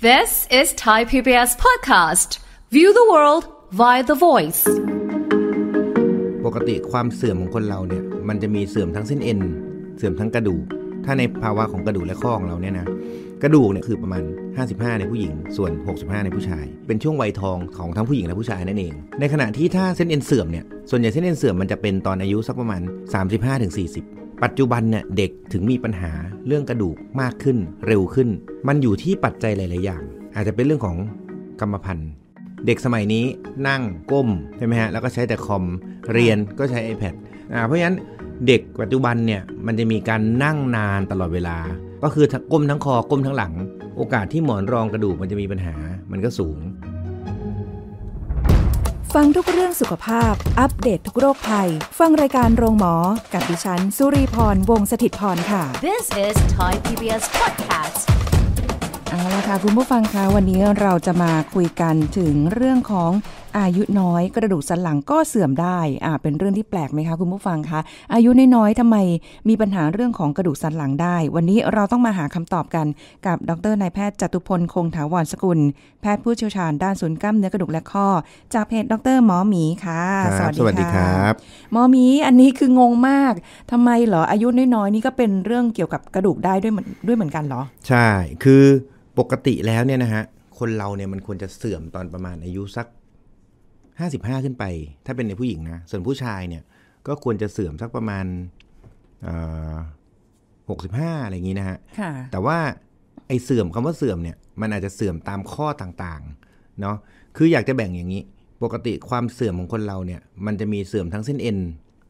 This is Thai PBS podcast. View the world via the voice. ปกติความเสื่อมของคนเราเนี่ยมันจะมีเสื่อมทั้งเส้นเอ็น เสื่อมทั้งกระดูกถ้าในภาวะของกระดูกและข้อของเราเนี่ยนะกระดูกเนี่ยคือประมาณ 55 ในผู้หญิง ส่วน 65 ในผู้ชาย เป็นช่วงวัยทองของทั้งผู้หญิงและผู้ชายนั่นเองในขณะที่ถ้าเส้นเอ็นเสื่อมเนี่ยส่วนใหญ่เส้นเอ็นเสื่อมมันจะเป็นตอนอายุสักประมาณ 35-40ปัจจุบันเนี่ย เด็กถึงมีปัญหาเรื่องกระดูกมากขึ้นเร็วขึ้น มันอยู่ที่ปัจจัยหลาย ๆ อย่าง อาจจะเป็นเรื่องของกรรมพันธุ์เด็กสมัยนี้นั่ง ก้มใช่ไหมฮะแล้วก็ใช้แต่คอมเรียนก็ใช้ iPad อ่าเพราะฉะนั้นเด็กปัจจุบันเนี่ย มันจะมีการนั่งนานตลอดเวลา ก็คือก้มทั้งคอ ก้มทั้งหลัง โอกาสที่หมอนรองกระดูก มันจะมีปัญหามันก็สูงฟังทุกเรื่องสุขภาพ อัปเดตททุกโรคภัย ฟังรายการโรงหมอกับดิฉัน สุรีพร วงศิตพรค่ะ This is Thai PBS podcast เอาละค่ะคุณผู้ฟังคะวันนี้เราจะมาคุยกันถึงเรื่องของอายุน้อยกระดูกสันหลังก็เสื่อมได้อ่าเป็นเรื่องที่แปลกไหมคะคุณผู้ฟังคะ อายุน้อยๆทำไมมีปัญหาเรื่องของกระดูกสันหลังได้ วันนี้เราต้องมาหาคำตอบกันกับดรนายแพทย์จตุพลคงถาวรสกุลแพทย์ผู้เชี่ยวชาญด้านศูนย์กล้ามเนื้อกระดูกและข้อจากเพจดรหมอหมีค่ะ สวัสดีสวัสดีครับหมอหมีอันนี้คืองงมากทำไมเหรออายุน้อยๆนี่ก็เป็นเรื่องเกี่ยวกับกระดูกได้ด้วยด้วยเหมือนกันเหรอ ใช่คือปกติแล้วเนี่ยนะฮะคนเราเนี่ยมันควรจะเสื่อมตอนประมาณอายุสัก55 ขึ้นไป ถ้าเป็นในผู้หญิงนะส่วนผู้ชายเนี่ยก็ควรจะเสื่อมสักประมาณหกสิบห้าอะไรอย่างนี้นะฮะแต่ว่าไอ้เสื่อมคำว่าเสื่อมเนี่ยมันอาจจะเสื่อมตามข้อต่างๆเนาะคืออยากจะแบ่งอย่างนี้ ปกติความเสื่อมของคนเราเนี่ยมันจะมีเสื่อมทั้งเส้นเอ็น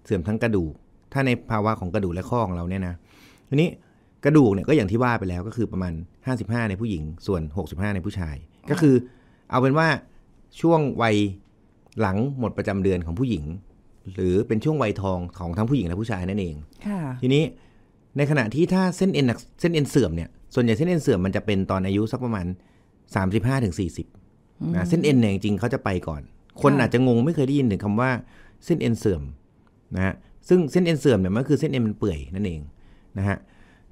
เสื่อมทั้งกระดูกถ้าในภาวะของกระดูกและข้อของเราเนี่ยนะทีนี้กระดูกเนี่ยก็อย่างที่ว่าไปแล้ว ก็คือประมาณ55ในผู้หญิง ส่วน 65 ในผู้ชาย ก็คือเอาเป็นว่าช่วงวัยหลังหมดประจำเดือนของผู้หญิง หรือเป็นช่วงวัยทองของทั้งผู้หญิงและผู้ชายนั่นเองทีนี้ในขณะที่ถ้าเส้นเอ็นเส้นเอ็นเสื่อมเนี่ย ส่วนใหญ่เส้นเอ็นเสื่อมมันจะเป็นตอนอายุสักประมาณ3 5้าถึง40นะ เส้นเอ็นเนี่ยจริงเขาจะไปก่อน คนอาจจะงงไม่เคยได้ยินถึงคำว่าเส้นเอ็นเสื่อมนะฮะซึ่งเส้นเอ็นเสื่อมเนี่ยมันคือเส้นเอ็นมันเปื่อยนั่นเองนะฮะ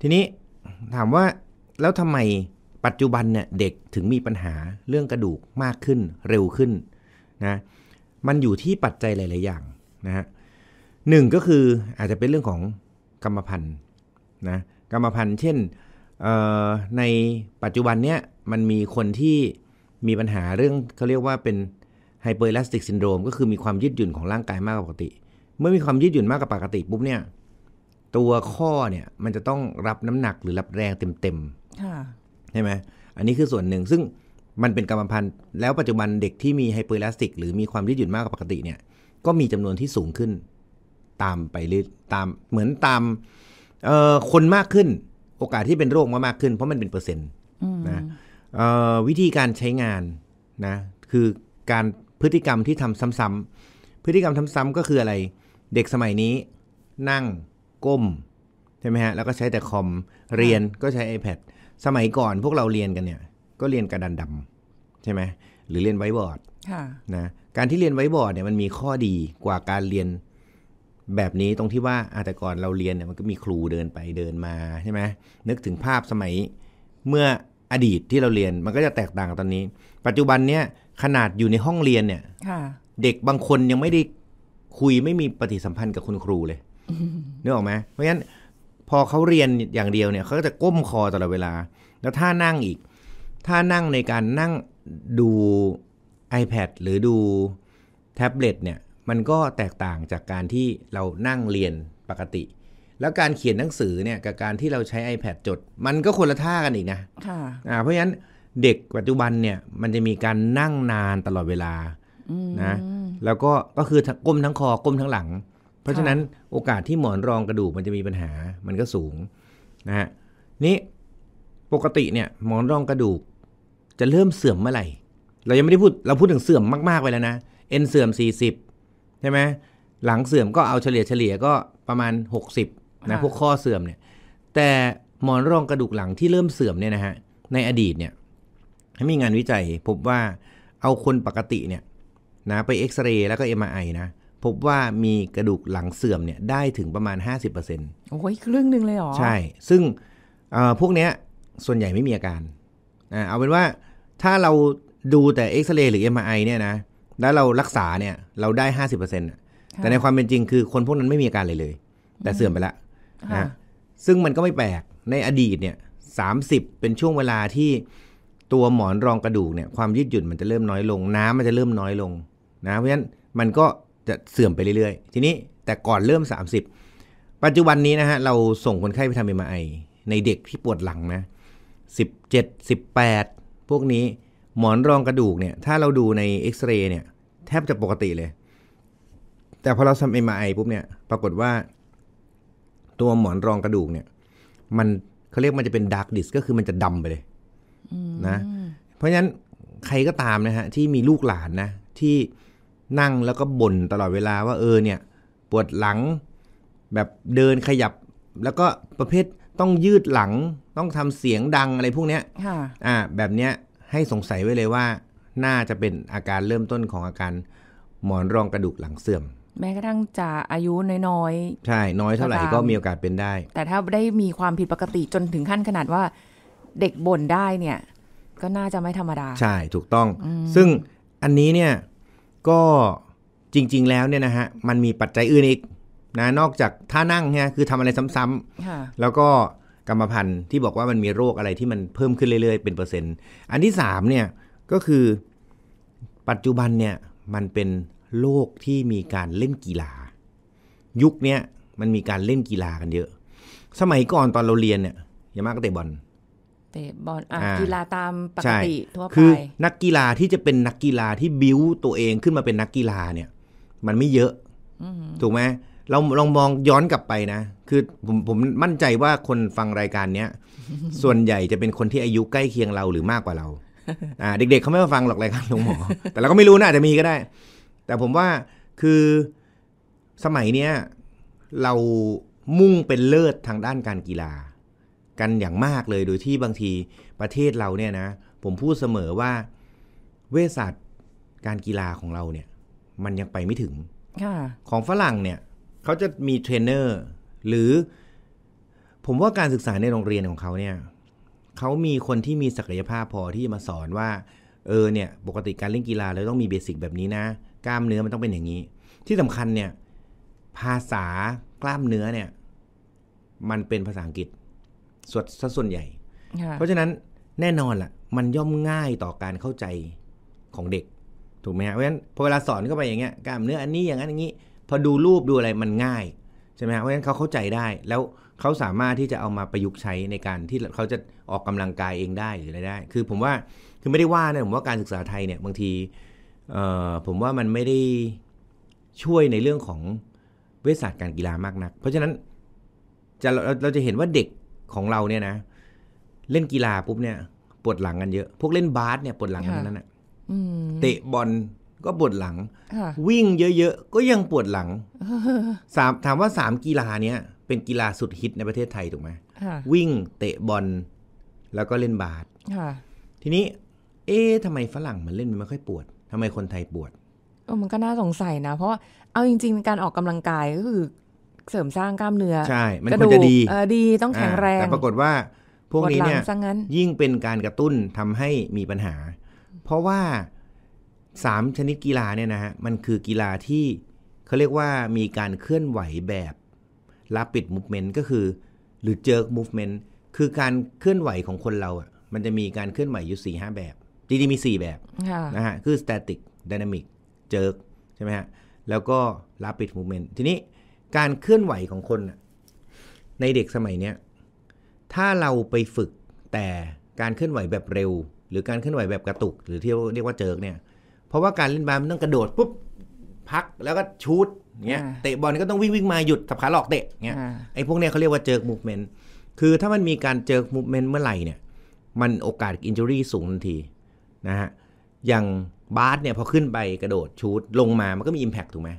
ทีนี้ถามว่าแล้วทำไมปัจจุบันเนี่ยเด็กถึงมีปัญหาเรื่องกระดูกมากขึ้นเร็วขึ้นนะมันอยู่ที่ปัจจัยหลาย ๆ อย่างนะฮะหนึ่งก็คืออาจจะเป็นเรื่องของกรรมพันธุ์นะกรรมพันธุ์เช่นในปัจจุบันเนี้ยมันมีคนที่มีปัญหาเรื่องเขาเรียกว่าเป็นไฮเปอร์เลาสติกซินโดรมก็คือมีความยืดหยุ่นของร่างกายมากกว่าปกติ เมื่อมีความยืดหยุ่นมากกว่าปกติปุ๊บเนี่ย ตัวข้อเนี่ยมันจะต้องรับน้ำหนักหรือรับแรงเต็มๆใช่ไหมอันนี้คือส่วนหนึ่งซึ่งมันเป็นกรรมพันธุ์แล้วปัจจุบันเด็กที่มีไฮเปอร์ลาสติก หรือมีความยืดหยุ่นมากกว่าปกติเนี่ย ก็มีจำนวนที่สูงขึ้น ตามไปเรื่อยตามเหมือนตามคนมากขึ้น โอกาสที่เป็นโรคมามากขึ้นเพราะมันเป็นเปอร์เซ็นต์นะวิธีการใช้งานนะคือการพฤติกรรมที่ทำซ้ำ ๆ พฤติกรรมทซ้ำก็คืออะไร เด็กสมัยนี้ นั่งก้มใช่ไหมฮะแล้วก็ใช้แต่คอมเรียนก็ใช้ iPad สมัยก่อนพวกเราเรียนกันเนี่ยก็เรียนกระดานดำ ใช่ไหม หรือเรียนไวบอร์ดนะการที่เรียนไวบอร์ดเนี่ยมันมีข้อดีกว่าการเรียนแบบนี้ตรงที่ว่าอาแต่ก่อนเราเรียนเนี่ยมันก็มีครูเดินไปเดินมาใช่ไหมนึกถึงภาพสมัยเมื่ออดีตที่เราเรียนมันก็จะแตกต่างตอนนี้ ปัจจุบันเนี่ยขนาดอยู่ในห้องเรียนเนี่ยเด็กบางคนยังไม่ได้คุยไม่มีปฏิสัมพันธ์กับคุณครูเลยนึกออกไหมเพราะฉะนั้นพอเขาเรียนอย่างเดียวเนี่ยเขาก็จะก้มคอตลอดเวลา แล้วท่านั่งอีกถ้านั่งในการนั่งดู iPad หรือดูแท็บเล็ตเนี่ย มันก็แตกต่างจากการที่เรานั่งเรียนปกติ แล้วการเขียนหนังสือเนี่ยกับการที่เราใช้ iPad จด มันก็คนละท่ากันอีกนะค่ะเพราะฉะนั้นเด็กปัจจุบันเนี่ย มันจะมีการนั่งนานตลอดเวลานะแล้วก็ก็คือก้มทั้งคอก้มทั้งหลัง เพราะฉะนั้นโอกาสที่หมอนรองกระดูกมันจะมีปัญหา มันก็สูงนะฮะนี้ปกติเนี่ย หมอนรองกระดูกจะเริ่มเสื่อมเมื่อไหร่ เรายังไม่ได้พูด เราพูดถึงเสื่อมมากๆไปแล้วนะ เอ็นเสื่อม 40 ใช่ไหมหลังเสื่อมก็เอาเฉลี่ยเฉลี่ยก็ประมาณ 60 นะ พวกข้อเสื่อมเนี่ย แต่หมอนรองกระดูกหลังที่เริ่มเสื่อมเนี่ยนะฮะ ในอดีตเนี่ยมีงานวิจัยพบว่า เอาคนปกติเนี่ยนะ ไปเอ็กซเรย์แล้วก็เอ็มไอนะ พบว่ามีกระดูกหลังเสื่อมเนี่ยได้ถึงประมาณ 50%โอ้ยเรื่องหนึ่งเลยหรอ ใช่ ซึ่งพวกเนี้ย ส่วนใหญ่ไม่มีอาการนะเอาเป็นว่าถ้าเราดูแต่เอ็กซเรย์หรือ MRI เนี่ยนะแล้วเรารักษาเนี่ย เราได้ห้าสิบเปอร์เซ็นต์แต่ในความเป็นจริงคือคนพวกนั้นไม่มีอาการเลยเลย แต่เสื่อมไปละนะซึ่งมันก็ไม่แปลก ในอดีตเนี่ยสามสิบเป็นช่วงเวลาที่ตัวหมอนรองกระดูกเนี่ย ความยืดหยุ่นมันจะเริ่มน้อยลง น้ำมันจะเริ่มน้อยลงนะเพราะฉะนั้น มันก็จะเสื่อมไปเรื่อยๆทีนี้แต่ก่อนเริ่มสสามิบปัจจุบันนี้นะฮะเราส่งคนไข้ไปทำเอ็มไอในเด็กที่ปวดหลังนะ17 18 พวกนี้ หมอนรองกระดูกเนี่ย ถ้าเราดูในเอ็กซเรย์เนี่ย แทบจะปกติเลย แต่พอเราทำเอ็มไอปุ๊บเนี่ย ปรากฏว่า ตัวหมอนรองกระดูกเนี่ย มันเขาเรียกมันจะเป็นดาร์กดิสก็คือมันจะดำไปเลยนะ เพราะฉะนั้นใครก็ตามนะฮะ ที่มีลูกหลานนะ ที่นั่งแล้วก็บ่นตลอดเวลาว่าเออเนี่ย ปวดหลัง แบบเดินขยับ แล้วก็ประเภทต้องยืดหลังต้องทำเสียงดังอะไรพวกเนี้ยอ่า แบบเนี้ยให้สงสัยไว้เลยว่า น่าจะเป็นอาการเริ่มต้นของอาการหมอนรองกระดูกหลังเสื่อม แม้กระทั่งจะอายุน้อยๆ ใช่ น้อยเท่าไหร่ก็มีโอกาสเป็นได้ แต่ถ้าได้มีความผิดปกติจนถึงขั้นขนาดว่า เด็กบ่นได้เนี่ย ก็น่าจะไม่ธรรมดา ใช่ถูกต้อง ซึ่งอันนี้เนี่ยก็จริง ๆ แล้วเนี่ยนะฮะ มันมีปัจจัยอื่นอีกนะ นอกจากท่านั่งเนี่ยคือทำอะไรซ้ำๆแล้วก็กรรมพันธุ์ที่บอกว่ามันมีโรคอะไรที่มันเพิ่มขึ้นเรื่อยๆ เป็นเปอร์เซ็นต์อันที่3เนี่ยก็คือปัจจุบันเนี่ย มันเป็นโลกที่มีการเล่นกีฬา ยุคเนี้ย มันมีการเล่นกีฬากันเยอะ สมัยก่อนตอนเราเรียนเนี่ยยามากก็เตะบอลเตะบอลอ่ะกีฬาตามปกติทั่วไปคือ นักกีฬาที่จะเป็นนักกีฬาที่บิ้วตัวเองขึ้นมาเป็นนักกีฬาเนี่ย มันไม่เยอะถูกไหมเราลองมองย้อนกลับไปนะ คือผมผมมั่นใจว่าคนฟังรายการเนี้ยส่วนใหญ่จะเป็นคนที่อายุใกล้เคียงเราหรือมากกว่าเราอ่าเด็ก ๆเขาไม่มาฟังหรอกรายการหลวงหมอ แต่เราก็ไม่รู้นะ อาจจะมีก็ได้ แต่ผมว่าคือสมัยเนี้ย เรามุ่งเป็นเลิศทางด้านการกีฬา กันอย่างมากเลยโดยที่บางทีประเทศเราเนี่ยนะ ผมพูดเสมอว่าเวสัตการกีฬาของเราเนี่ย มันยังไปไม่ถึงของฝรั่งเนี่ยเขาจะมีเทรนเนอร์หรือ ผมว่าการศึกษาในโรงเรียนของเขาเนี่ยเขามีคนที่มีศักยภาพพอที่จะมาสอนว่า เออเนี่ย ปกติการเล่นกีฬาเราต้องมีเบสิกแบบนี้นะ กล้ามเนื้อมันต้องเป็นอย่างนี้ ที่สำคัญเนี่ย ภาษากล้ามเนื้อเนี่ย มันเป็นภาษาอังกฤษส่วนส่วนใหญ่ เพราะฉะนั้นแน่นอนละ่ะมันย่อมง่ายต่อการเข้าใจของเด็ก ถูกไหมฮะเพราะฉะนั้นพอเวลาสอนเข้าไปอย่างเงี้ยกล้ามเนื้ออันนี้อย่างนั้นอย่างนี้พอดูรูปดูอะไรมันง่ายใช่ไหมฮะเพราะฉะนั้นเขาเข้าใจได้ แล้วเขาสามารถที่จะเอามาประยุกต์ใช้ในการที่เขาจะออกกำลังกายเองได้หรืออะไรได้ คือผมว่าคือไม่ได้ว่านะผมว่าการศึกษาไทยเนี่ย บางทีผมว่ามันไม่ได้ช่วยในเรื่องของเวชศาสตร์การกีฬามากนัก เพราะฉะนั้นจะเราเราจะเห็นว่าเด็กของเราเนี่ยนะ เล่นกีฬาปุ๊บเนี่ยปวดหลังกันเยอะ พวกเล่นบาสเนี่ยปวดหลังกันนั้นนะเตะบอลก็ปวดหลังวิ่งเยอะๆก็ยังปวดหลังสามถามว่าสามกีฬาเนี้ย เป็นกีฬาสุดฮิตในประเทศไทยถูกไหมวิ่ง เตะบอลแล้วก็เล่นบาสทีนี้เอ๊ะทำไมฝรั่งมันเล่นมันไม่ค่อยปวดทำไมคนไทยปวดเออมันก็น่าสงสัยนะ เพราะเอาจริง ๆ การออกกำลังกายก็คือเสริมสร้างกล้ามเนื้อใช่ มันควรจะดีเออดีต้องแข็งแรงแต่ปรากฏว่าพวกนี้เนี่ยยิ่งเป็นการกระตุ้นทำให้มีปัญหา เพราะว่าสามชนิดกีฬาเนี่ยนะฮะ มันคือกีฬาที่เขาเรียกว่ามีการเคลื่อนไหวแบบลบปิดมูฟเมนต์ก็คือ หรือเจอร์กมูฟเมนต์คือการเคลื่อนไหวของคนเราอ่ะมันจะมีการเคลื่อนไหวอยู่สี่ห้าแบบจริงๆมีสี่แบบนะฮะคือแตติกด d นามิกเจอร์ใช่ไหมฮะแล้วก็ับปิดมูฟเมนต์ทีนี้การเคลื่อนไหวของคนในเด็กสมัยเนี้ยถ้าเราไปฝึกแต่การเคลื่อนไหวแบบเร็ว หรือการเคลื่อนไหวแบบกระตุกหรือที่เรียกว่าเจิกเนี่ยเพราะว่าการเล่นบาสมันต้องกระโดดปุ๊บพักแล้วก็ชูดเงี้ยเตะบอลก็ต้องวิ่งวิ่งมาหยุด สับขาหลอกเตะเงี้ยไอ้พวกเนี้ยเขาเรียกว่าเจอร์กมูฟเมนต์คือถ้ามันมีการเจอร์กมูฟเมนต์เมื่อไหร่เนี่ย มันโอกาสอินจูรี่สูงทันทีนะฮะอย่างบาสเนี่ยพอขึ้นไปกระโดด ชูดลงมามันก็มีอิมแพกถูกไหม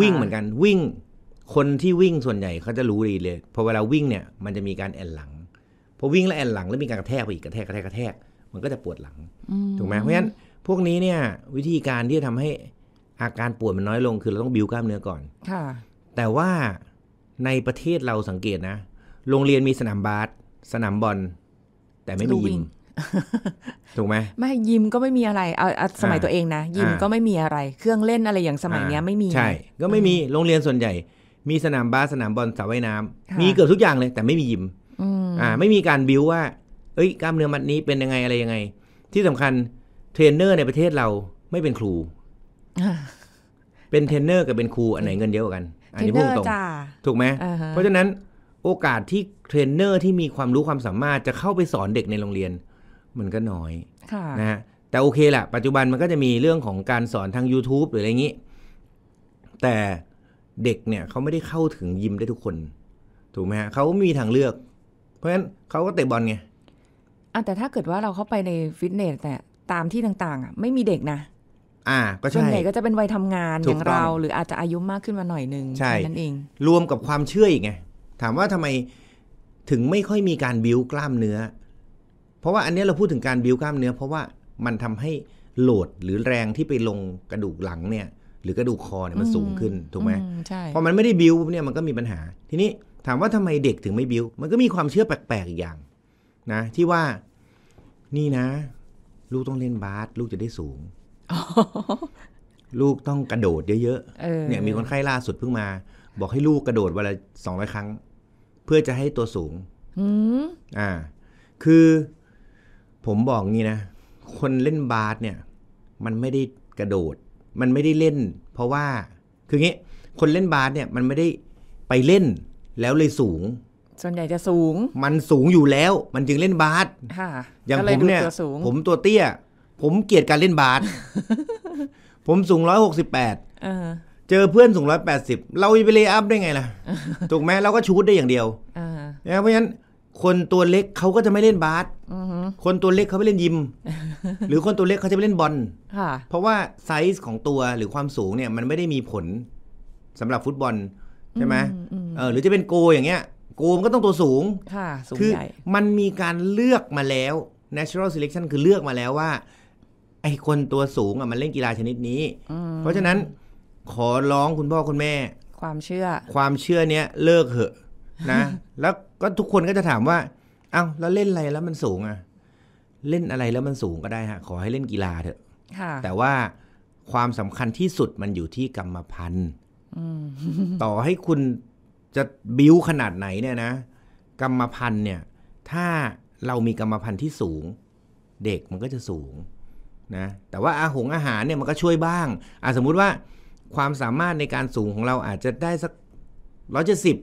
วิ่งเหมือนกันวิ่ง คนที่วิ่งส่วนใหญ่เขาจะรู้ดีเลยพอเวลาวิ่งเนี่ยมันจะมีการแอนหลังพอวิ่งแล้วแอนหลังแล้วมีการกระแทกไปอีกกระแทกกระแทกกระแทก มันก็จะปวดหลังถูกไหมเพราะฉะนั้นพวกนี้เนี่ยวิธีการที่ทํทำให้อาการปวดมันน้อยลงคือเราต้องบิวกล้ามเนื้อก่อน ค่ะ แต่ว่าในประเทศเราสังเกตนะโรงเรียนมีสนามบาส สนามบอล แต่ไม่มียิม ถูกไหม ไม่ยิมก็ไม่มีอะไรเอาสมัยตัวเองนะยิมก็ไม่มีอะไรเครื่องเล่นอะไรอย่างสมัยเนี้ยไม่มีใช่ก็ไม่มีโรงเรียนส่วนใหญ่ มีสนามบาสสนามบอลสระว่ายน้ำามีเกือบทุกอย่างเลย แต่ไม่มียิมอ่า ไม่มีการบิวว่า เอ้ยกล้ามเนื้อมัดนี้เป็นยังไงอะไรยังไง ที่สำคัญเทรนเนอร์ในประเทศเราไม่เป็นครู เป็นเทรนเนอร์กับเป็นครู อันไหนเงินเยอะกว่ากัน อันนี้พูดตรง ถูกไหมเพราะฉะนั้นโอกาสที่เทรนเนอร์ที่มีความรู้ความสามารถจะเข้าไปสอนเด็กในโรงเรียน มันก็น้อยนะฮะแต่โอเคแหละปัจจุบันมันก็จะมีเรื่องของการสอนทาง YouTube หรืออะไรอย่างนี้ แต่เด็กเนี่ยเขาไม่ได้เข้าถึงยิมได้ทุกคน ถูกไหมฮะเขามีทางเลือก เพราะฉะนั้นเขาก็เตะบอลไงอ่ะแต่ถ้าเกิดว่าเราเข้าไปในฟิตเนสเนี่ยตามที่ต่างๆ อ่ะ ไม่มีเด็กนะ อ่าก็ใส่วนใหญ่ก็จะเป็นวัยทำงานอย่างเรา หรืออาจจะอายุมากขึ้นมาหน่อยนึงใช่นั่นเองรวมกับความเชื่ออีกไงถามว่าทำไมถึงไม่ค่อยมีการบิ้วกล้ามเนื้อ เพราะว่าอันนี้เราพูดถึงการบิ้วกล้ามเนื้อ เพราะว่ามันทำให้โหลดหรือแรงที่ไปลงกระดูกหลังเนี่ย หรือกระดูกคอเนี่ยมันสูงขึ้นถูกไหมใช่พอมันไม่ได้บิ้วเนี่ยมันก็มีปัญหา ทีนี้ ถามว่าทำไมเด็กถึงไม่บิ้วมันก็มีความเชื่อแปลกๆอีกอย่าง นะ ที่ว่านี่นะลูกต้องเล่นบาสลูกจะได้สูงลูกต้องกระโดดเยอะๆเนี่ยมีคนไข้ล่าสุดเพิ่งมา บอกให้ลูกกระโดดวันละสองร้อยครั้ง เพื่อจะให้ตัวสูงอ่า คือ ผมบอกงี้นะคนเล่นบาสเนี่ย มันไม่ได้กระโดด มันไม่ได้เล่น เพราะว่า คืองี้คนเล่นบาสเนี่ย มันไม่ได้ไปเล่น แล้วเลยสูงส่วนใหญ่จะสูง มันสูงอยู่แล้ว มันจึงเล่นบาสอย่างผมเนี่ย ผมตัวเตี้ยผมเกลียดการเล่นบาส ผมสูงร้อยหกสิบแปดเจอเพื่อนสูงร้อยแปดสิบเราไปเลี้อัพได้ไงล่ะ ถูกไหมเราก็ชูดได้อย่างเดียวเพราะฉะนั้นคนตัวเล็กเขาก็จะไม่เล่นบาสคนตัวเล็กเขาไปเล่นยิม หรือคนตัวเล็กเขาจะไปเล่นบอลเพราะว่าไซส์ของตัวหรือความสูงเนี่ย มันไม่ได้มีผลสำหรับฟุตบอลใช่ไหมเออหรือจะเป็นโก อย่างเงี้ยโกมก็ต้องตัวสูง ค่ะสูงใหญ่มันมีการเลือกมาแล้ว natural selection คือเลือกมาแล้วว่า ไอ้คนตัวสูงอ่ะมันเล่นกีฬาชนิดนี้ เพราะฉะนั้น ขอร้องคุณพ่อคุณแม่ ความเชื่อ ความเชื่อเนี้ย เลิกเหอะนะ แล้วก็ทุกคนก็จะถามว่า เอ้าแล้วเล่นอะไรแล้วมันสูงอ่ะ เล่นอะไรแล้วมันสูงก็ได้ฮะ ขอให้เล่นกีฬาเถอะแต่ว่าความสำคัญที่สุดมันอยู่ที่กรรมพันธุ์ต่อให้คุณจะบิ้วขนาดไหนเนี่ยนะ กรรมพันธุ์เนี่ย ถ้าเรามีกรรมพันธุ์ที่สูงเด็กมันก็จะสูงนะแต่ว่าอาหงอาหารเนี่ย มันก็ช่วยบ้างอ่ะสมมุติว่าความสามารถในการสูงของเราอาจจะได้สักร้อยเจ็ดสิบ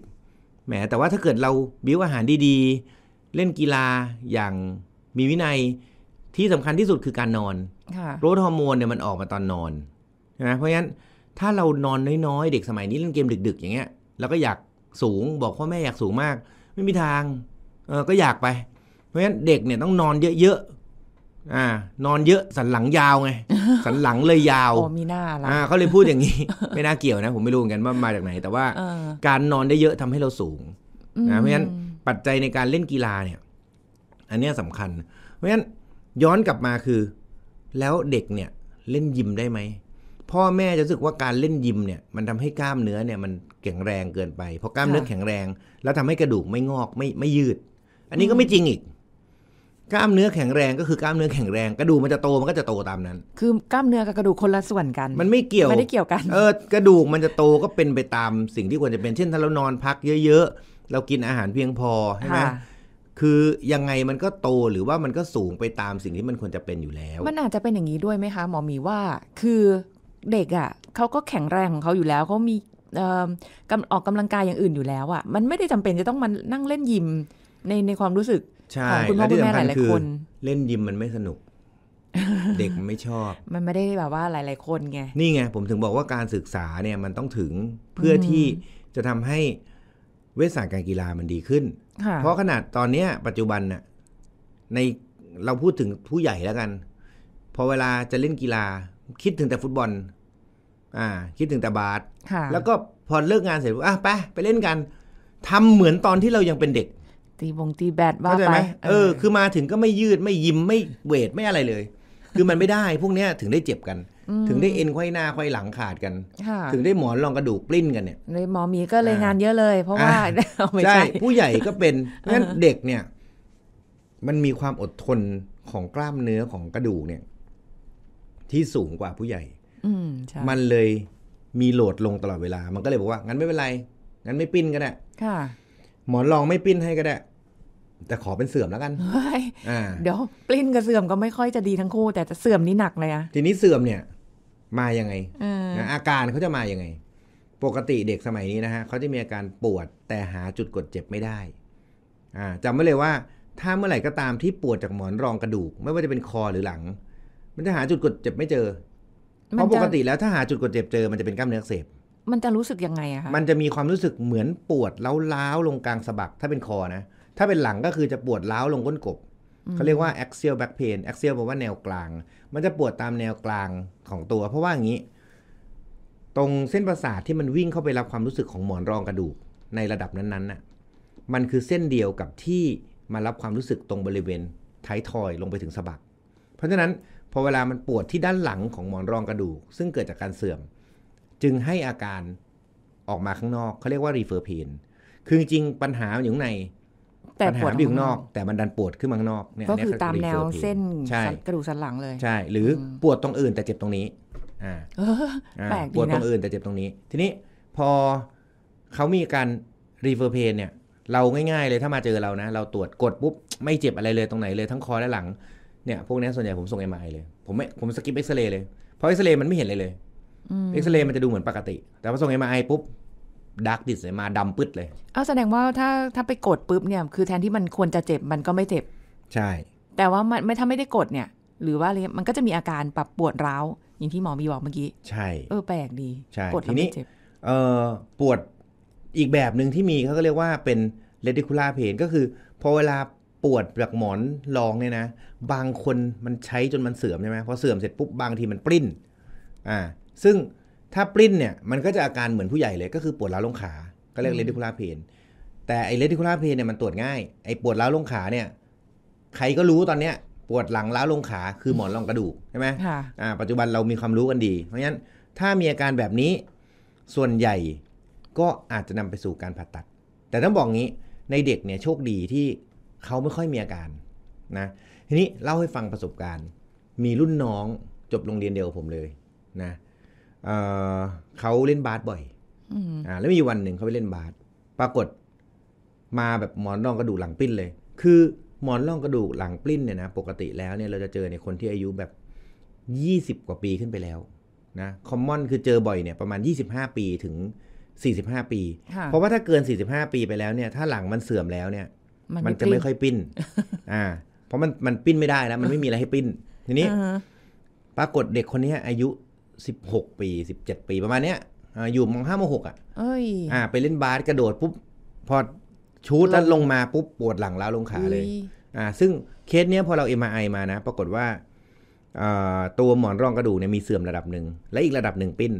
แหมแต่ว่าถ้าเกิดเราบิ้วอาหารดี ๆ เล่นกีฬาอย่างมีวินัยที่สำคัญที่สุดคือการนอนโรดฮอร์โมนเนี่ยมันออกมาตอนนอนใช่ไหมเพราะฉะนั้นถ้าเรานอนน้อยๆเด็กสมัยนี้เล่นเกมดึกๆ อย่างเงี้ยเราก็อยากสูงบอกพ่อแม่อยากสูงมาก ไม่มีทางเออก็อยากไป เพราะฉะนั้นเด็กเนี่ยต้องนอนเยอะๆอ่า นอนเยอะ สันหลังยาวไงสันหลังเลยยาวมีหน้าอ่าเขาเลยพูดอย่างนี้ ไม่น่าเกี่ยวนะ ผมไม่รู้เหมือนกันว่ามาจากไหนแต่ว่าการนอนได้เยอะทำให้เราสูงนะเพราะฉะนั้นปัจจัยในการเล่นกีฬาเนี่ย อันนี้สำคัญ เพราะฉะนั้นย้อนกลับมาคือ แล้วเด็กเนี่ย เล่นยิมได้ไหมพ่อแม่จะรู้สึกว่าการเล่นยิมเนี่ยมันทำให้กล้ามเนื้อเนี่ย มันแข็งแรงเกินไปพอกล้ามเนื้อแข็งแรงแล้วทำให้กระดูกไม่งอกไม่ไม่ยืด อันนี้ก็ไม่จริงอีกกล้ามเนื้อแข็งแรงก็คือกล้ามเนื้อแข็งแรงกระดูกมันจะโตมันก็จะโตตามนั้น คือกล้ามเนื้อกับกระดูกคนละส่วนกัน มันไม่เกี่ยวไม่ได้เกี่ยวกัน เออกระดูกมันจะโตก็เป็นไปตามสิ่งที่ควรจะเป็นเช่น ถ้าเรานอนพักเยอะๆเรากินอาหารเพียงพอใช่ไหมคือยังไงมันก็โตหรือว่ามันก็สูงไปตามสิ่งที่มันควรจะเป็นอยู่แล้วมันอาจจะเป็นอย่างนี้ด้วยไหมคะหมอมีว่า คือเด็กอะ่ะเขาก็แข็งแรงของเขาอยู่แล้วเขามีออกกำลังกายอย่างอื่นอยู่แล้วอะ่ะ มันไม่ได้จำเป็นจะต้องมานั่งเล่นยิม ในในความรู้สึกของคุณพ่อคุณแม่หลายยคนเล่นยิมมันไม่สนุก เด็กไม่ชอบ มันไม่ได้แบบว่าหลายๆ คนไงนี่ไงผมถึงบอกว่าการศึกษาเนี่ย มันต้องถึงเพื่อที่จะทำให้เวชศาสตร์การกีฬามันดีขึ้นเพราะขนาดตอนเนี้ย ปัจจุบันน่ะในเราพูดถึงผู้ใหญ่แล้วกันพอเวลาจะเล่นกีฬาคิดถึงแต่ฟุตบอล อ่า คิดถึงแต่บาสแล้วก็พอเลิกงานเสร็จอ่ะไป ไปเล่นกัน ทำเหมือนตอนที่เรายังเป็นเด็ก ตีบงตีแบดว่าไปเออ คือมาถึงก็ไม่ยืดไม่ยิ้มไม่เวท ไม่อะไรเลย คือมันไม่ได้ พวกเนี้ยถึงได้เจ็บกัน ถึงได้เอ็นคววยหน้าควายหลังขาดกัน ถึงได้หมอนรองกระดูกปลิ้นกันเนี่ยเลยหมอมีก็เลยงานเยอะเลย เพราะว่าใช่ ผู้ใหญ่ก็เป็นงั้นเด็กเนี่ย มันมีความอดทนของกล้ามเนื้อของกระดูกเนี่ยที่สูงกว่าผู้ใหญ่ มันเลยมีโหลดลงตลอดเวลา มันก็เลยบอกว่า งั้นไม่เป็นไร งั้นไม่ปิ้นก็ได้ค่ะ หมอนรองไม่ปิ้นให้ก็ได้ แต่ขอเป็นเสื่อมแล้วกันเดี๋ยวปลิ้นกับเสื่อมก็ไม่ค่อยจะดีทั้งคู่แต่เสื่อมนี่หนักเลยอะทีนี้เสื่อมเนี่ยมายังไงออาการเขาจะมายังไง ปกติเด็กสมัยนี้นะฮะเขาจะมีอาการปวดแต่หาจุดกดเจ็บไม่ได้ อ่าจำไว้เลยว่า ถ้าเมื่อไหร่ก็ตามที่ปวดจากหมอนรองกระดูก ไม่ว่าจะเป็นคอหรือหลังมันจะหาจุดกดเจ็บไม่เจอ เพราะปกติแล้วถ้าหาจุดกดเจ็บเจอมันจะเป็นกล้ามเนื้อเสพมันจะรู้สึกยังไงอะคะ มันจะมีความรู้สึกเหมือนปวดเล้าๆลงกลางสะบัก ถ้าเป็นคอนะ ถ้าเป็นหลังก็คือจะปวดเล้าลงก้นกบเขาเรียกว่า axial back pain axial แปลว่าแนวกลาง มันจะปวดตามแนวกลางของตัว เพราะว่าอย่างนี้ ตรงเส้นประสาทที่มันวิ่งเข้าไปรับความรู้สึกของหมอนรองกระดูกในระดับนั้นๆน่ะ มันคือเส้นเดียวกับที่มารับความรู้สึกตรงบริเวณไททอยลงไปถึงสะบัก เพราะฉะนั้นพอเวลามันปวดที่ด้านหลังของหมอนรองกระดูกซึ่งเกิดจากการเสื่อม จึงให้อาการออกมาข้างนอก เขาเรียกว่ารีเฟอร์เพนคือจริงปัญหาอยู่ในปัญหาอยู่ข้างนอก แต่มันดันปวดขึ้นมาข้างนอกเนี่ยก็คือตามแนวเส้นกระดูกสันหลังเลย ใช่หรือปวดตรงอื่นแต่เจ็บตรงนี้อ่าแปลกปวดตรงอื่นแต่เจ็บตรงนี้ ทีนี้พอเขามีการรีเฟอร์เพนเนี่ยเราง่าย ๆ เลยถ้ามาเจอเรานะ เราตรวจกดปุ๊บไม่เจ็บอะไรเลยตรงไหนเลย ทั้งคอและหลังเนี่ย พวกนี้ส่วนใหญ่ผมส่งเอ็มไอเลย ผมไม่ผมสกิปเอ็กซเรย์เลย เพราะเอ็กซเรย์มันไม่เห็นเลยเลยเอ็กซเรย์มันจะดูเหมือนปกติ แต่พอส่งเอ็มไอปุ๊บดักดิสเลยมาดำปึ๊ดเลยเอาแสดงว่าถ้าถ้าไปกดปุ๊บเนี่ย คือแทนที่มันควรจะเจ็บมันก็ไม่เจ็บใช่ แต่ว่ามันไม่ถ้าไม่ได้กดเนี่ย หรือว่าอะไรมันก็จะมีอาการปรับปวดร้าว อย่างที่หมอมีบอกเมื่อกี้ใช่ เออแปลกดีใช่กดทีนว้เอ่อปวดอีกแบบหนึ่งที่มีเขาก็เรียกว่าเป็นเลดิคูล่าเพนก็คือพอเวลาปวดแบกหมอนรองเนี่ยนะบางคนมันใช้จนมันเสื่อมใช่ไหมพอเสื่อมเสร็จปุ๊บ บางทีมันปริ้นอ่าซึ่งถ้าปริ้นเนี่ย มันก็จะอาการเหมือนผู้ใหญ่เลย ก็คือปวดร้าวลงขา ก็เรียกเลดิคูลาเพนแต่ไอเลดิคูลาเพนเนี่ยมันตรวจง่ายไอปวดร้าวลงขาเนี่ย ใครก็รู้ตอนเนี้ยปวดหลังร้าวลงขาคือหมอนรองกระดูกใช่ไหมค่ะอ่าปัจจุบันเรามีความรู้กันดี เพราะฉะนั้นถ้ามีอาการแบบนี้ส่วนใหญ่ก็อาจจะนำไปสู่การผ่าตัด แต่ต้องบอกงี้ในเด็กเนี่ยโชคดีที่เขาไม่ค่อยมีอาการนะ ทีนี้เล่าให้ฟังประสบการณ์ มีรุ่นน้องจบโรงเรียนเดียวกับผมเลยนะเเขาเล่นบาสบ่อยอ่าแล้วมีวันหนึ่งเขาไปเล่นบาสปรากฏมาแบบหมอนรองกระดูกหลังปิ้นเลย คือหมอนรองกระดูกหลังปิ้นเนี่ยนะปกติแล้วเนี่ยเราจะเจอในคนที่อายุแบบยี่สิบกว่าปีขึ้นไปแล้ว นะคอมมอนคือเจอบ่อยเนี่ยประมาณยี่สิบห้าปีถึงสสี่ิบห้าปี เพราะว่าถ้าเกินสสี่ิบห้าปีไปแล้วเนี่ย ถ้าหลังมันเสื่อมแล้วเนี่ยมันจะไม่ค่อยปิ้นอ่า เพราะมันมันปิ้นไม่ได้แล้ว มันไม่มีอะไรให้ปิ้น ทีนี้ปรากฏเด็กคนนี้อายุสิบหกปีสิบเจ็ดปี ประมาณเนี้ยอยู่มองห้ามหกอ่ะอ่าไปเล่นบาสกระโดดปุ๊บ พอชูดแล้วลงมาปุ๊บ ปวดหลังแล้วลงขาเลย อ่า ซึ่งเคสเนี้ยพอเราเอ็มไอมานะ ปรากฏว่าตัวหมอนรองกระดูกเนี่ยมีเสื่อมระดับหนึ่ง และอีกระดับหนึ่งปิ้น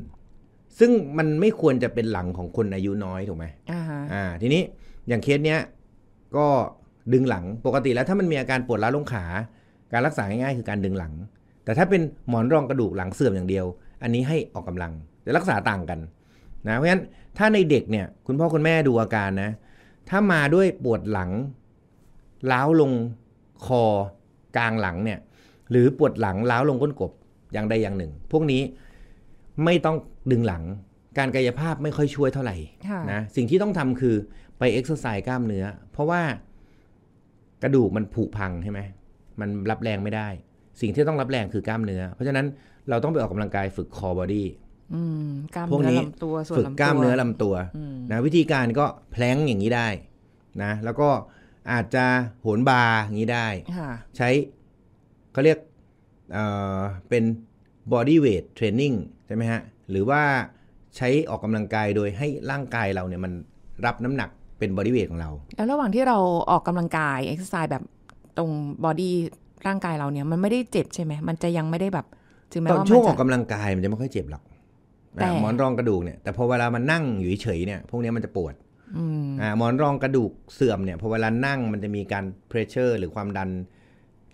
ซึ่งมันไม่ควรจะเป็นหลังของคนอายุน้อยถูกไหมอ่า ทีนี้อย่างเคสเนี้ยก็ดึงหลังปกติแล้วถ้ามันมีอาการปวดร้าวลงขา การรักษาง่ายๆ คือการดึงหลัง แต่ถ้าเป็นหมอนรองกระดูกหลังเสื่อมอย่างเดียว อันนี้ให้ออกกำลังแต่รักษาต่างกันนะเพราะฉะนั้นถ้าในเด็กเนี่ยคุณพ่อคุณแม่ดูอาการนะ ถ้ามาด้วยปวดหลัง ล้าวลงคอ กลางหลังเนี่ยหรือปวดหลังล้าวลงก้นกบอย่างใดอย่างหนึ่ง พวกนี้ไม่ต้องดึงหลังการกายภาพไม่ค่อยช่วยเท่าไหร่นะสิ่งที่ต้องทำคือไปเอ็กซ์ไซส์กล้ามเนื้อ เพราะว่ากระดูกมันผุพังใช่ไหมมันรับแรงไม่ได้ สิ่งที่ต้องรับแรงคือกล้ามเนื้อ เพราะฉะนั้นเราต้องไปออกกำลังกายฝึกคอบอดี้พวกนี้ฝึกกล้ามเนื้อลำตัวนะวิธีการก็แผลงอย่างนี้ได้นะแล้วก็อาจจะโหนบาร์อย่างนี้ได้ ใช้เขาเรียกเเป็นบอดี้เวทเทรนนิ่งใช่ไหมฮะ หรือว่าใช้ออกกำลังกายโดยให้ร่างกายเราเนี่ย มันรับน้ำหนักเป็นบริเวณของเรา แล้วระหว่างที่เราออกกำลังกายเอ็กซ์ไซส์แบบตรงบอดี้ร่างกายเราเนี่ยมันไม่ได้เจ็บใช่ไหม มันจะยังไม่ได้แบบถึงแม้ว่าตอนช่วงออกกำลังกายมันจะไม่ค่อยเจ็บหรอก แต่หมอนรองกระดูกเนี่ย แต่พอเวลามันนั่งอยู่เฉยเนี่ย พวกนี้มันจะปวดอ่าหมอนรองกระดูกเสื่อมเนี่ยพอเวลานั่งมันจะมีการเพรสเชอร์หรือความดัน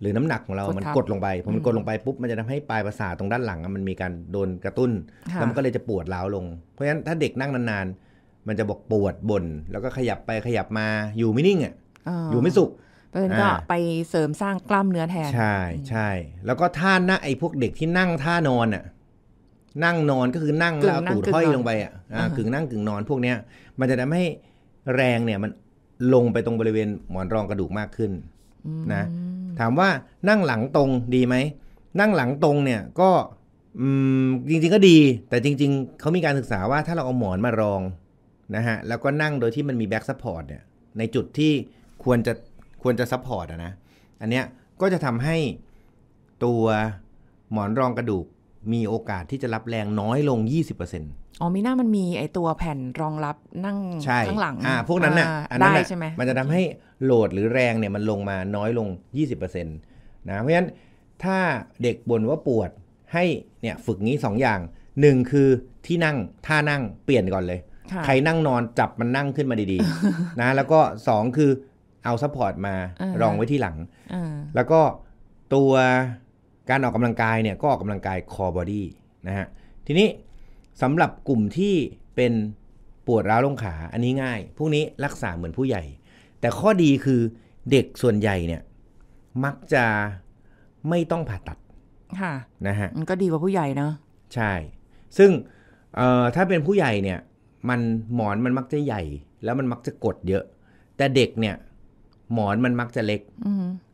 หรือน้ำหนักของเรา มันกดลงไปพอมันกดลงไปปุ๊บมันจะทำให้ปลายประสาทตรงด้านหลังมันมีการโดนกระตุ้นแล้วมันก็เลยจะปวดร้าวลง เพราะฉะนั้นถ้าเด็กนั่งนานๆมันจะบอกปวดบน่นแล้วก็ขยับไปขยับมาอยู่ไม่นิ่งอ่ะอยู่ไม่สุขเพราะฉะนั้นก็ไปเสริมสร้างกล้ามเนื้อแทนใช่ใช่แล้วก็ท่าหน้าไอ้พวกเด็กที่นั่งท่านอนอ่ะนั่งนอนก็คือนั่งแล้วตูดห้อยลงไปอ่ะกึ่งนั่งกึ่งนอนพวกเนี้ยมันจะทำให้แรงเนี่ย มันลงไปตรงบริเวณหมอนรองกระดูกมากขึ้นนะ ถามว่านั่งหลังตรงดีไหม นั่งหลังตรงเนี่ย ก็จริง ๆก็ดี แต่จริง ๆเขามีการศึกษาว่าถ้าเราเอาหมอนมารองนะฮะแล้วก็นั่งโดยที่มันมีแบ็กซัพพอร์ตเนี่ยในจุดที่ควรจะควรจะซัพพอร์ตนะอันเนี้ยก็จะทำให้ตัวหมอนรองกระดูกมีโอกาสที่จะรับแรงน้อยลง 20%อ๋อมีหน้ามันมีไอตัวแผ่นรองรับนั่งข้างหลังอ่าพวกนั้นน่ะอันนั้นใช่ไหมมันจะทำให้โหลดหรือแรงเนี่ยมันลงมาน้อยลง 20%นะเพราะฉะนั้นถ้าเด็กบ่นว่าปวดให้เนี่ยฝึกงี้ 2 อย่าง1คือที่นั่งท่านั่งเปลี่ยนก่อนเลยใครนั่งนอนจับมันนั่งขึ้นมาดีๆนะแล้วก็สองคือเอาซัพพอร์ตมารองไว้ที่หลัง แล้วก็ตัวการออกกำลังกายเนี่ยก็ออกกำลังกายคอบอดี้นะฮะทีนี้สำหรับกลุ่มที่เป็นปวดร้าวลงขาอันนี้ง่าย พวกนี้รักษาเหมือนผู้ใหญ่ แต่ข้อดีคือเด็กส่วนใหญ่เนี่ย มักจะไม่ต้องผ่าตัด ค่ะนะฮะมันก็ดีกว่าผู้ใหญ่เนาะใช่ ซึ่งถ้าเป็นผู้ใหญ่เนี่ยมันหมอนมันมักจะใหญ่แล้วมันมักจะกดเยอะ แต่เด็กเนี่ย หมอนมันมักจะเล็ก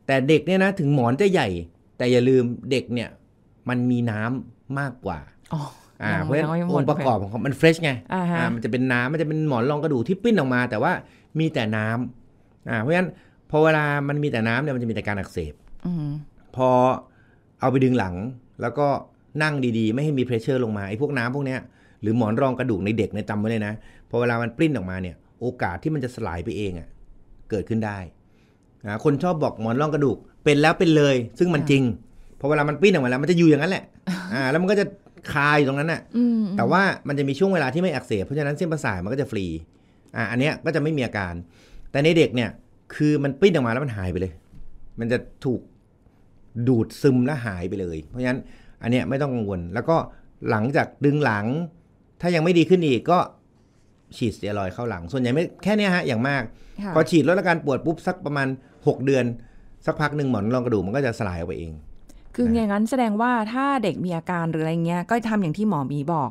แต่เด็กเนี่ยนะถึงหมอนจะใหญ่ แต่อย่าลืมเด็กเนี่ย มันมีน้ำมากกว่าอ่าเพราะฉะนั้นองค์ประกอบของมันเฟรชไงอ่ามันจะเป็นน้ำมันจะเป็นหมอนรองกระดูกที่ปิ้นออกมา แต่ว่ามีแต่น้ำ อ่า เพราะฉะนั้นพอเวลามันมีแต่น้ำเนี่ยมันจะมีแต่การอักเสบอพอเอาไปดึงหลัง แล้วก็นั่งดีๆ ไม่ให้มีเพรสเชอร์ลงมาไอ้พวกน้ำพวกเนี้ยหรือหมอนรองกระดูกในเด็กในจำไว้เลยนะพอเวลามันปริ้นออกมาเนี่ย โอกาสที่มันจะสลายไปเองอะ่ะ เกิดขึ้นได้นะคนชอบบอกหมอนรองกระดูกเป็นแล้วเป็นเลย ซึ่งมันจริงพอเวลามันปริ้นออกมาแล้ว มันจะอยู่อย่างนั้นแหละอ่าแล้วมันก็จะคาอยู่ตรงนั้นน่ะแต่ว่ามันจะมีช่วงเวลาที่ไม่อักเสบเพราะฉะนั้นเส้นประสาทมันก็จะฟรี อ่า อันเนี้ยก็จะไม่มีอาการ แต่ในเด็กเนี่ย คือมันปิ้นออกมาแล้วมันหายไปเลย มันจะถูกดูดซึมและหายไปเลย เพราะฉะนั้น อันเนี้ยไม่ต้องกังวล แล้วก็หลังจากดึงหลังถ้ายังไม่ดีขึ้นอีกก็ฉีดสเตียรอยเข้าหลังส่วนใหญ่ไม่แค่นี้ฮะอย่างมากพอฉีดลดอาการปวดปุ๊บ สักประมาณ 6 เดือน สักพักหนึ่งหมอนรองกระดูกมันก็จะสลายออกไปเอง คืออย่างนั้นแสดงว่าถ้าเด็กมีอาการหรืออะไรเงี้ย ก็ทำอย่างที่หมอมีบอก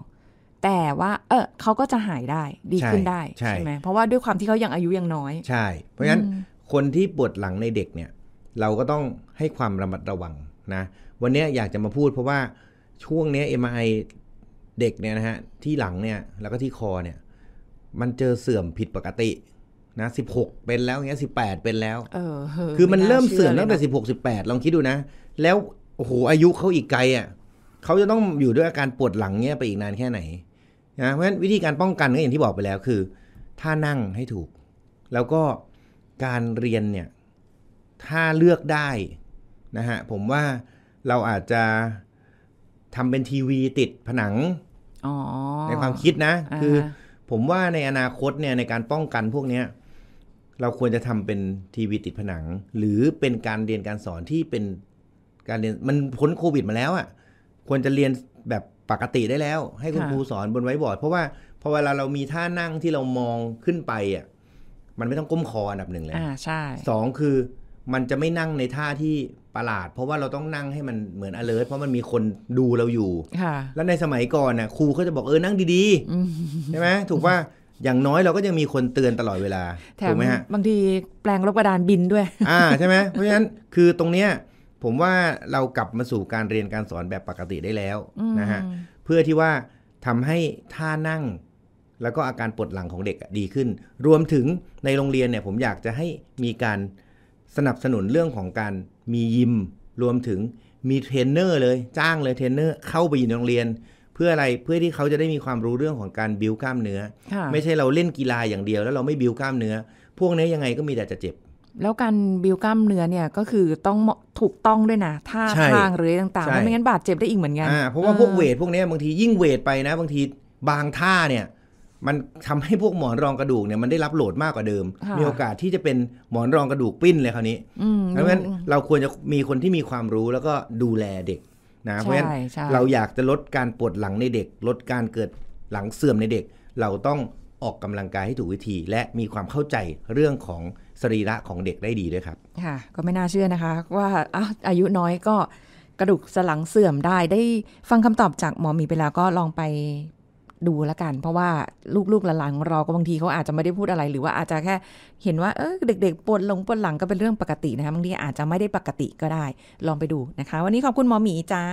แต่ว่า เออเขาก็จะหายได้ ดีขึ้นได้ใช่ไหมเพราะว่าด้วยความที่เขายังอายุยังน้อย ใช่เพราะฉะนั้นคนที่ปวดหลังในเด็กเนี่ย เราก็ต้องให้ความระมัดระวังนะ วันนี้อยากจะมาพูดเพราะว่าช่วงนี้เอ็มไเด็กเนี่ยนะฮะที่หลังเนี่ยแล้วก็ที่คอเนี่ย มันเจอเสื่อมผิดปกติ นะสิบหกเป็นแล้วเงี้ยสิบแปดเป็นแล้วคือมันเริ่มเสื่อมตั้งแต่สิบหกสิบแปดลองคิดดูนะ แล้วโอ้โหอายุเขาอีกไกลอ่ะเขาจะต้องอยู่ด้วยอาการปวดหลังเงี้ยไปอีกนานแค่ไหนนะเพราะฉะนั้นวิธีการป้องกันก็อย่างที่บอกไปแล้ว คือถ้านั่งให้ถูก แล้วก็การเรียนเนี่ย ถ้าเลือกได้นะฮะผมว่าเราอาจจะทำเป็นทีวีติดผนังในความคิดนะ คือ ผมว่าในอนาคตเนี่ยในการป้องกันพวกเนี้ยเราควรจะทำเป็นทีวีติดผนัง หรือเป็นการเรียนการสอนที่เป็นการเรียนมันพ้นโควิดมาแล้วอะ่ะ ควรจะเรียนแบบปกติได้แล้ว ให้คุณครูสอนบนไว้บอร์ด เพราะว่า พอเวลาเรามีท่านั่งที่เรามองขึ้นไปอะ่ะ มันไม่ต้องก้มคออันดับหนึ่งเลยอ่าใช่สองคือมันจะไม่นั่งในท่าที่ประหลาด เพราะว่าเราต้องนั่งให้มันเหมือน alert เพราะมันมีคนดูเราอยู่ ค่ะ แล้วในสมัยก่อนน่ะครูก็จะบอกเออนั่งดีๆใช่ไหมถูกว่าอย่างน้อยเราก็ยังมีคนเตือนตลอดเวลา ถูกไหมฮะบางทีแปลงรบกระดานบินด้วย อ่าใช่ไหม เพราะฉะนั้นคือตรงเนี้ยผมว่าเรากลับมาสู่การเรียนการสอนแบบปกติได้แล้วนะฮะเพื่อที่ว่าทำให้ท่านั่ง แล้วก็อาการปวดหลังของเด็กดีขึ้นรวมถึงในโรงเรียนเนี่ยผมอยากจะให้มีการสนับสนุนเรื่องของการมียิมรวมถึงมีเทรนเนอร์เลยจ้างเลยเทรนเนอร์เข้าไปอยู่ในโรงเรียน เพื่ออะไรเพื่อที่เขาจะได้มีความรู้เรื่องของการบิวกล้ามเนื้อไม่ใช่เราเล่นกีฬาอย่างเดียว แล้วเราไม่บิวกล้ามเนื้อพวกนี้ยังไงก็มีแต่จะเจ็บ แล้วการบิวกล้ามเนื้อเนี่ยก็คือต้องถูกต้องด้วยนะ ท่า ทางหรือต่างๆ ไม่งั้นบาดเจ็บได้อีกเหมือนกันเพราะว่าพวกเวทพวกนี้บางทียิ่งเวทไปนะบางทีบางท่าเนี่ยมันทำให้พวกหมอนรองกระดูกเนี่ยมันได้รับโหลดมากกว่าเดิม มีโอกาสที่จะเป็นหมอนรองกระดูกปิ้นเลยคราวนี้เพราะฉะนั้นเราควรจะมีคนที่มีความรู้แล้วก็ดูแลเด็ก นะ เพราะฉะนั้น เราอยากจะลดการปวดหลังในเด็ก ลดการเกิดหลังเสื่อมในเด็ก เราต้องออกกำลังกายให้ถูกวิธี และมีความเข้าใจเรื่องของสรีระของเด็กได้ดีด้วยครับ ค่ะ ก็ไม่น่าเชื่อนะคะ ว่าอายุน้อยก็กระดูกสลังเสื่อมได้ ได้ฟังคำตอบจากหมอมีไปแล้วก็ลองไปดูแล้วกัน เพราะว่าลูกๆหลานของเราก็บางทีเขาอาจจะไม่ได้พูดอะไร หรือว่าอาจจะแค่เห็นว่า เออเด็ก ๆปวดหลงปวดหลังก็เป็นเรื่องปกตินะคะ บางทีอาจจะไม่ได้ปกติก็ได้ ลองไปดูนะคะ วันนี้ขอบคุณหมอหมีจ้า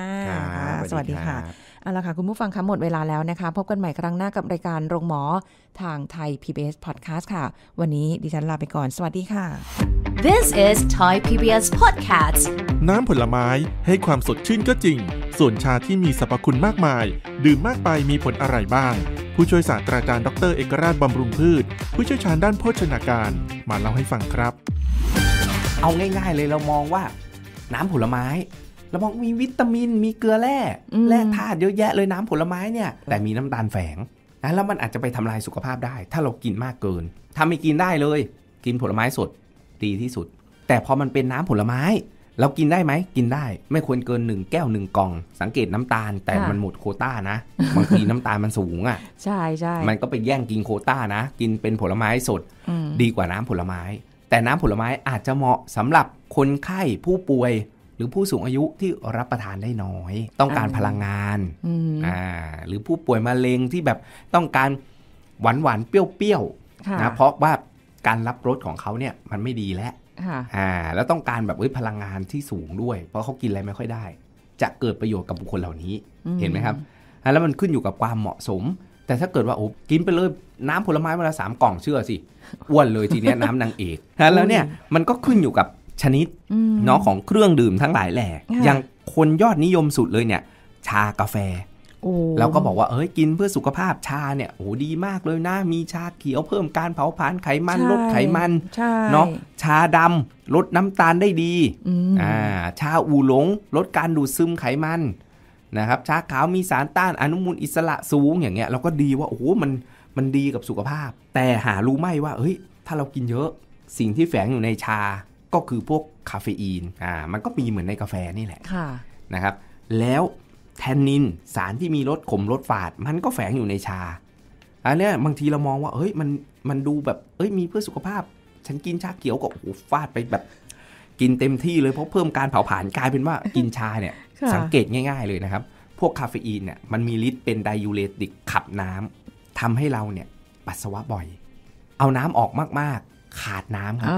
สวัสดีค่ะเอาละค่ะ คุณผู้ฟังคะหมดเวลาแล้วนะคะ พบกันใหม่ครั้งหน้ากับรายการโรงหมอ ทางไทย PBS Podcast ค่ะ วันนี้ดิฉันลาไปก่อน สวัสดีค่ะ This is Thai PBS Podcast น้ำผลไม้ให้ความสดชื่นก็จริง ส่วนชาที่มีสรรพคุณมากมายดื่มมากไปมีผลอะไรบ้าง ผู้ช่วยศาสตราจารย์ดรเอกราชบำรุงพืช ผู้เชี่ยวชาญด้านโภชนาการมาเล่าให้ฟังครับ เอาง่ายๆเลยเรามองว่า น้ำผลไม้เราบอกมีวิตามินมีเกลือแร่แร่ธาตุเยอะแยะเลยน้ำผลไม้เนี่ย แต่มีน้ำตาลแฝงนะแล้วมันอาจจะไปทำลายสุขภาพได้ ถ้าเรากินมากเกินทำาไม่กินได้เลย กินผลไม้สดดีที่สุด แต่พอมันเป็นน้ำผลไม้ เรากินได้ไหมกินได้ไม่ควรเกินหนึ่งแก้วหนึ่งกล่อง สังเกตน้ำตาล แต่มันหมดโคต้านะบางทีน้ำตาลมันสูงอะ่ะใช่ใช่มันก็ไปแย่งกินโคต้านะ กินเป็นผลไม้สด ดีกว่าน้ำผลไม้ แต่น้ำผลไม้อาจจะเหมาะสำหรับคนไข้ผู้ป่วยรือผู้สูงอายุที่รับประทานได้น้อย ต้องการพลังงานอ่าหรือผู้ป่วยมะเร็งที่แบบต้องการหวานหวานเปรี้ยวเปี้ยวนะเพราะว่าการรับรสของเขาเนี่ยมันไม่ดีแล้วอ่าแล้วต้องการแบบพลังงานที่สูงด้วย เพราะเขากินอะไรไม่ค่อยได้ จะเกิดประโยชน์กับบุคคลเหล่านี้เห็นไหมครับ แล้วมันขึ้นอยู่กับความเหมาะสม แต่ถ้าเกิดว่าโอ้กินไปเลยน้ำผลไม้วละสามกล่องเชื่อสิอ้วนเลยทีเนี้ยน้ำนางเอกแล้วเนี่ยมันก็ขึ้นอยู่กับชนิดเนาะของเครื่องดื่มทั้งหลายแหล่อย่างคนยอดนิยมสุดเลยเนี่ย ชากาแฟแล้วก็บอกว่า เอ้ย กินเพื่อสุขภาพชาเนี่ย โอ้ดีมากเลยนะ มีชาเขียวเพิ่มการเผาผลาญไขมัน ลดไขมัน เนาะชาดำ ลดน้ำตาลได้ดี อ่า ชาอูหลง ลดการดูดซึมไขมัน นะครับ ชาขาวมีสารต้านอนุมูลอิสระสูงอย่างเงี้ย เราก็ดีว่า โอ้โหมัน มันดีกับสุขภาพ แต่หารู้ไหมว่าเฮ้ย ถ้าเรากินเยอะ สิ่งที่แฝงอยู่ในชาก็คือพวกคาเฟอีน อ่า มันก็มีเหมือนในกาแฟนี่แหละะนะครับ แล้วแทนนินสารที่มีรสขมรสฝาด มันก็แฝงอยู่ในชา อันเนี้ยบางทีเรามองว่า เฮ้ย มัน มันดูแบบเอ้ย มีเพื่อสุขภาพ ฉันกินชาเขียวก็โอ้ฟาดไปแบบกินเต็มที่เลย เพราะเพิ่มการเผาผลาญกลายเป็นว่ากินชาเนี่ย สังเกตง่าย ๆเลยนะครับ พวกคาเฟอีนเนี่ย มันมีฤทธิ์เป็นไดยูเรติกขับน้ำ ทำให้เราเนี่ยปัสสาวะบ่อย เอาน้ำออกมากๆขาดน้ำครับ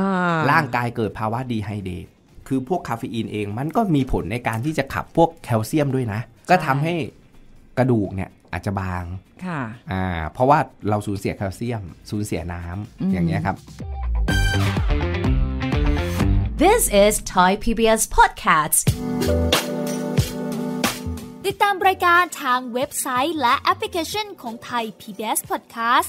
ร่างกายเกิดภาวะดีไฮเดทคือพวกคาเฟอีนเองมันก็มีผลในการที่จะขับพวกแคลเซียมด้วยนะ ก็ทำให้กระดูกเนี่ยอาจจะบางค่ะอ่าเพราะว่าเราสูญเสียแคลเซียม สูญเสียน้ำอย่างเงี้ยครับ This is Thai PBS Podcast ติดตามรายการทางเว็บไซต์และแอปพลิเคชันของ Thai PBS Podcast